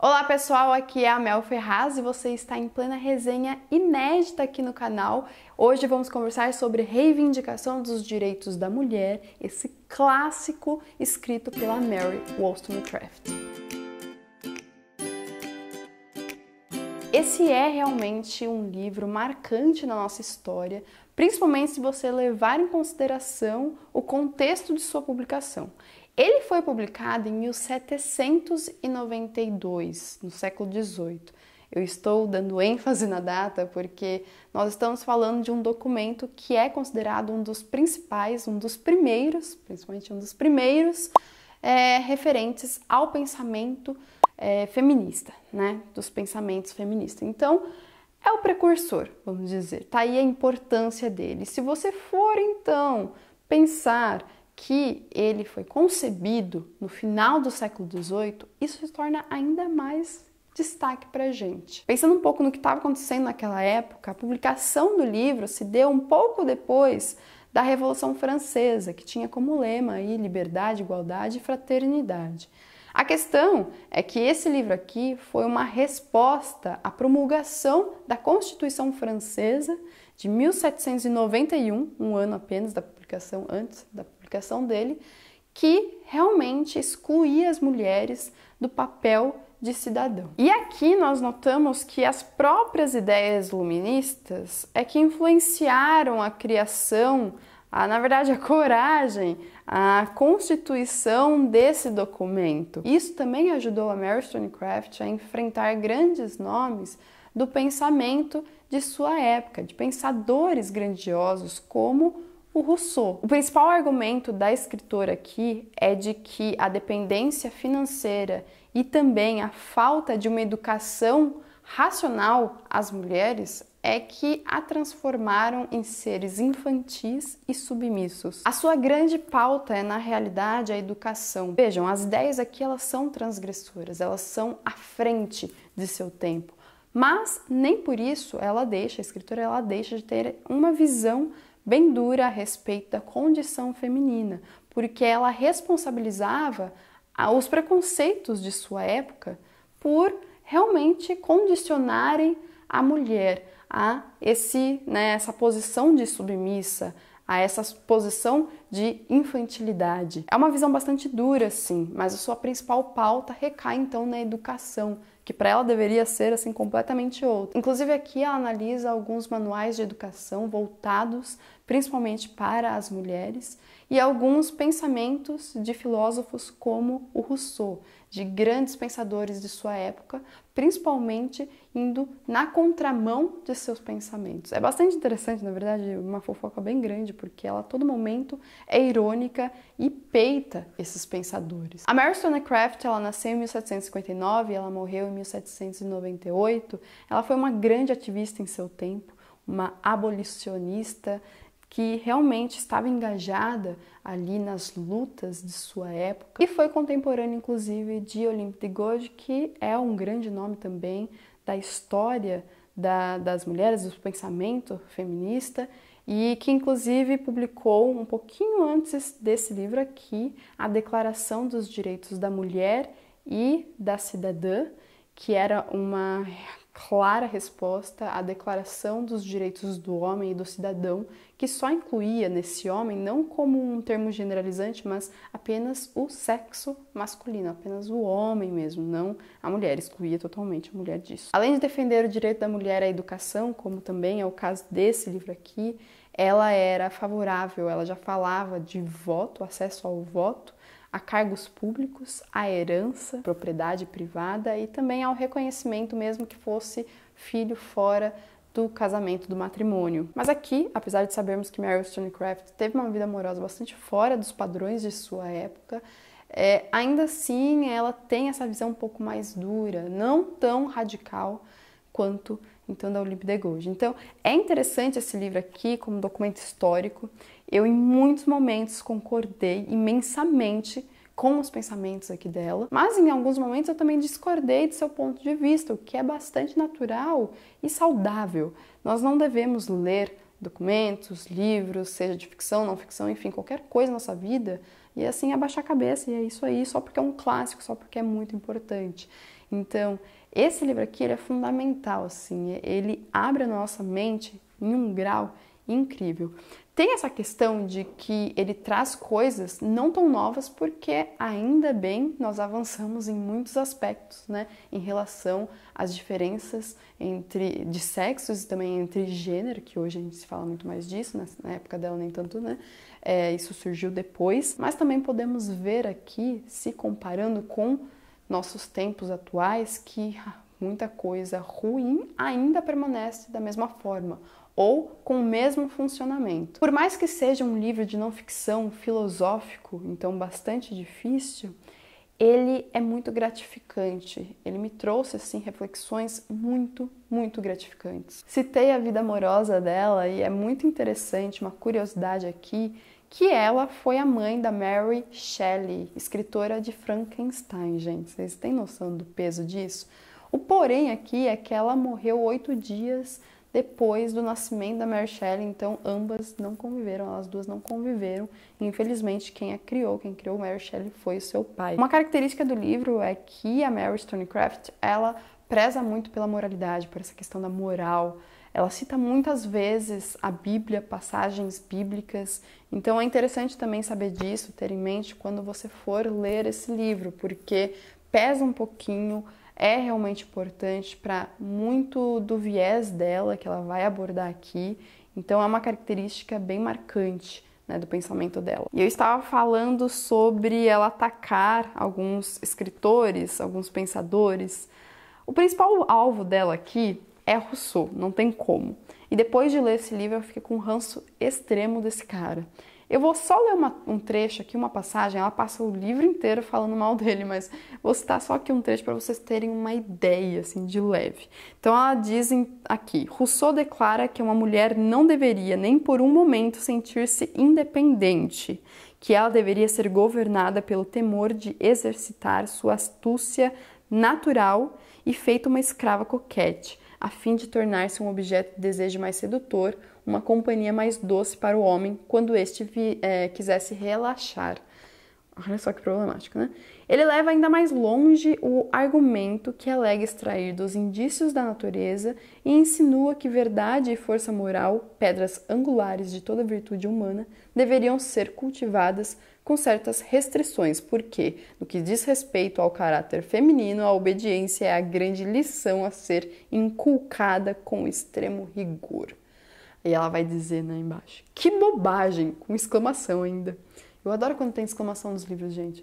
Olá pessoal, aqui é a Mel Ferraz e você está em plena resenha inédita aqui no canal. Hoje vamos conversar sobre reivindicação dos direitos da mulher, esse clássico escrito pela Mary Wollstonecraft. Esse é realmente um livro marcante na nossa história, principalmente se você levar em consideração o contexto de sua publicação. Ele foi publicado em 1792, no século XVIII. Eu estou dando ênfase na data porque nós estamos falando de um documento que é considerado um dos principais, um dos primeiros, principalmente um dos primeiros, é, referentes ao pensamento é, feminista, né? Dos pensamentos feministas. Então, é o precursor, vamos dizer. Tá aí a importância dele. Se você for, então, pensar que ele foi concebido no final do século XVIII, isso se torna ainda mais destaque para a gente. Pensando um pouco no que estava acontecendo naquela época, a publicação do livro se deu um pouco depois da Revolução Francesa, que tinha como lema aí liberdade, igualdade e fraternidade. A questão é que esse livro aqui foi uma resposta à promulgação da Constituição Francesa de 1791, um ano apenas da publicação antes da publicação dele, que realmente excluía as mulheres do papel de cidadão. E aqui nós notamos que as próprias ideias luministas é que influenciaram a criação, a, na verdade, a coragem, a constituição desse documento. Isso também ajudou a Mary Stonecraft a enfrentar grandes nomes do pensamento de sua época, de pensadores grandiosos como o Rousseau. O principal argumento da escritora aqui é de que a dependência financeira e também a falta de uma educação racional às mulheres é que a transformaram em seres infantis e submissos. A sua grande pauta é, na realidade, a educação. Vejam, as ideias aqui elas são transgressoras, elas são à frente de seu tempo. Mas nem por isso ela deixa, a escritora ela deixa de ter uma visão bem dura a respeito da condição feminina, porque ela responsabilizava ah, os preconceitos de sua época por realmente condicionarem a mulher a esse, né, essa posição de submissa, a essa posição de infantilidade. É uma visão bastante dura, sim, mas a sua principal pauta recai então na educação, que para ela deveria ser assim completamente outra. Inclusive aqui ela analisa alguns manuais de educação voltados principalmente para as mulheres e alguns pensamentos de filósofos como o Rousseau, de grandes pensadores de sua época, principalmente indo na contramão de seus pensamentos. É bastante interessante, na verdade, uma fofoca bem grande, porque ela a todo momento é irônica e peita esses pensadores. A Mary Stonecraft, ela nasceu em 1759, ela morreu em 1798. Ela foi uma grande ativista em seu tempo, uma abolicionista, que realmente estava engajada ali nas lutas de sua época e foi contemporânea, inclusive, de Olympe de Gouges, que é um grande nome também da história da, das mulheres, do pensamento feminista e que, inclusive, publicou um pouquinho antes desse livro aqui a Declaração dos Direitos da Mulher e da Cidadã, que era uma clara resposta à Declaração dos Direitos do Homem e do Cidadão, que só incluía nesse homem não como um termo generalizante, mas apenas o sexo masculino, apenas o homem mesmo, não a mulher, excluía totalmente a mulher disso. Além de defender o direito da mulher à educação, como também é o caso desse livro aqui, ela era favorável, ela já falava de voto, acesso ao voto a cargos públicos, a herança, propriedade privada e também ao reconhecimento, mesmo que fosse filho fora do casamento, do matrimônio. Mas aqui, apesar de sabermos que Mary Stonecraft teve uma vida amorosa bastante fora dos padrões de sua época, é, ainda assim ela tem essa visão um pouco mais dura, não tão radical quanto então da Olympe de Gouges. Então é interessante esse livro aqui como documento histórico eu, em muitos momentos, concordei imensamente com os pensamentos aqui dela, mas em alguns momentos eu também discordei de seu ponto de vista, o que é bastante natural e saudável. Nós não devemos ler documentos, livros, seja de ficção, não ficção, enfim, qualquer coisa na nossa vida, e assim abaixar a cabeça, e é isso aí, só porque é um clássico, só porque é muito importante. Então, esse livro aqui é fundamental, assim, ele abre a nossa mente em um grau incrível. Tem essa questão de que ele traz coisas não tão novas, porque ainda bem nós avançamos em muitos aspectos, né? Em relação às diferenças entre de sexos e também entre gênero, que hoje a gente se fala muito mais disso, né? na época dela nem tanto, né? É, isso surgiu depois, mas também podemos ver aqui, se comparando com nossos tempos atuais, que muita coisa ruim ainda permanece da mesma forma ou com o mesmo funcionamento. Por mais que seja um livro de não ficção filosófico, então bastante difícil, ele é muito gratificante. Ele me trouxe assim reflexões muito, muito gratificantes. Citei a vida amorosa dela e é muito interessante uma curiosidade aqui que ela foi a mãe da Mary Shelley, escritora de Frankenstein, gente. Vocês têm noção do peso disso? O porém aqui é que ela morreu oito dias depois do nascimento da Mary Shelley, então ambas não conviveram, elas duas não conviveram. Infelizmente, quem a criou, quem criou Mary Shelley foi o seu pai. Uma característica do livro é que a Mary Stonecraft, ela preza muito pela moralidade, por essa questão da moral. Ela cita muitas vezes a Bíblia, passagens bíblicas. Então é interessante também saber disso, ter em mente quando você for ler esse livro, porque pesa um pouquinho é realmente importante para muito do viés dela que ela vai abordar aqui. Então é uma característica bem marcante né, do pensamento dela. E eu estava falando sobre ela atacar alguns escritores, alguns pensadores. O principal alvo dela aqui é Rousseau, não tem como. E depois de ler esse livro, eu fiquei com um ranço extremo desse cara. Eu vou só ler uma, um trecho aqui, uma passagem, ela passa o livro inteiro falando mal dele, mas vou citar só aqui um trecho para vocês terem uma ideia, assim, de leve. Então ela diz aqui: Rousseau declara que uma mulher não deveria nem por um momento sentir-se independente, que ela deveria ser governada pelo temor de exercitar sua astúcia natural e feita uma escrava coquete a fim de tornar-se um objeto de desejo mais sedutor, uma companhia mais doce para o homem quando este é, quisesse relaxar. Olha só que problemático, né? Ele leva ainda mais longe o argumento que alega extrair dos indícios da natureza e insinua que verdade e força moral, pedras angulares de toda virtude humana, deveriam ser cultivadas com certas restrições, porque, no que diz respeito ao caráter feminino, a obediência é a grande lição a ser inculcada com extremo rigor. E ela vai dizer lá né, embaixo: que bobagem! com exclamação ainda. Eu adoro quando tem exclamação nos livros, gente.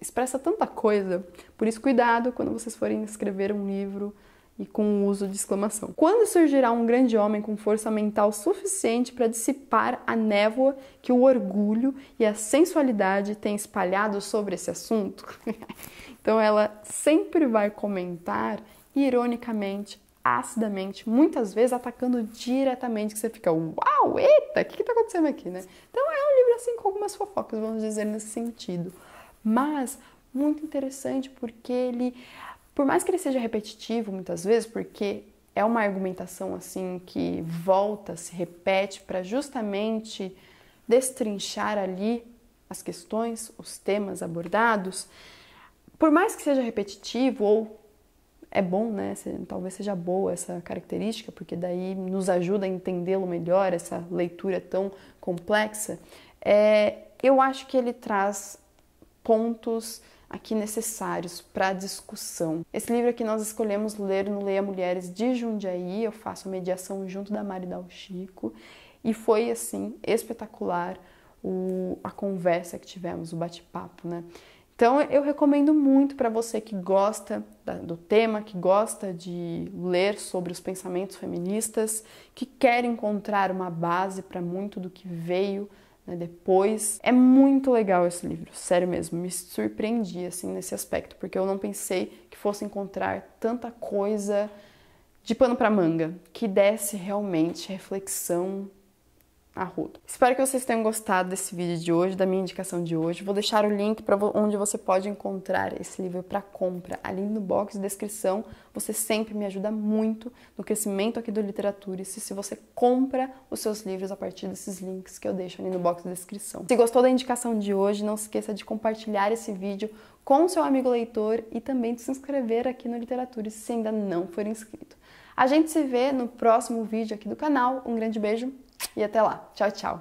Expressa tanta coisa. Por isso, cuidado quando vocês forem escrever um livro e com o uso de exclamação. Quando surgirá um grande homem com força mental suficiente para dissipar a névoa que o orgulho e a sensualidade têm espalhado sobre esse assunto? então ela sempre vai comentar ironicamente, acidamente, muitas vezes atacando diretamente que você fica, uau, eita, o que está acontecendo aqui, né? assim com algumas fofocas, vamos dizer nesse sentido. Mas muito interessante porque ele, por mais que ele seja repetitivo muitas vezes, porque é uma argumentação assim que volta, se repete para justamente destrinchar ali as questões, os temas abordados. Por mais que seja repetitivo ou é bom, né? Talvez seja boa essa característica, porque daí nos ajuda a entendê-lo melhor, essa leitura tão complexa. É, eu acho que ele traz pontos aqui necessários para discussão. Esse livro aqui nós escolhemos ler no Leia Mulheres de Jundiaí, eu faço a mediação junto da Mari Dal Chico e foi assim espetacular o, a conversa que tivemos, o bate-papo, né? Então eu recomendo muito para você que gosta da, do tema, que gosta de ler sobre os pensamentos feministas, que quer encontrar uma base para muito do que veio né, depois. É muito legal esse livro, sério mesmo. Me surpreendi assim nesse aspecto, porque eu não pensei que fosse encontrar tanta coisa de pano para manga que desse realmente reflexão Arruda. Espero que vocês tenham gostado desse vídeo de hoje, da minha indicação de hoje. Vou deixar o link para onde você pode encontrar esse livro para compra ali no box de descrição. Você sempre me ajuda muito no crescimento aqui do Literatura e se, se você compra os seus livros a partir desses links que eu deixo ali no box de descrição. Se gostou da indicação de hoje, não se esqueça de compartilhar esse vídeo com seu amigo leitor e também de se inscrever aqui no Literatura se ainda não for inscrito. A gente se vê no próximo vídeo aqui do canal. Um grande beijo e até lá. Tchau, tchau.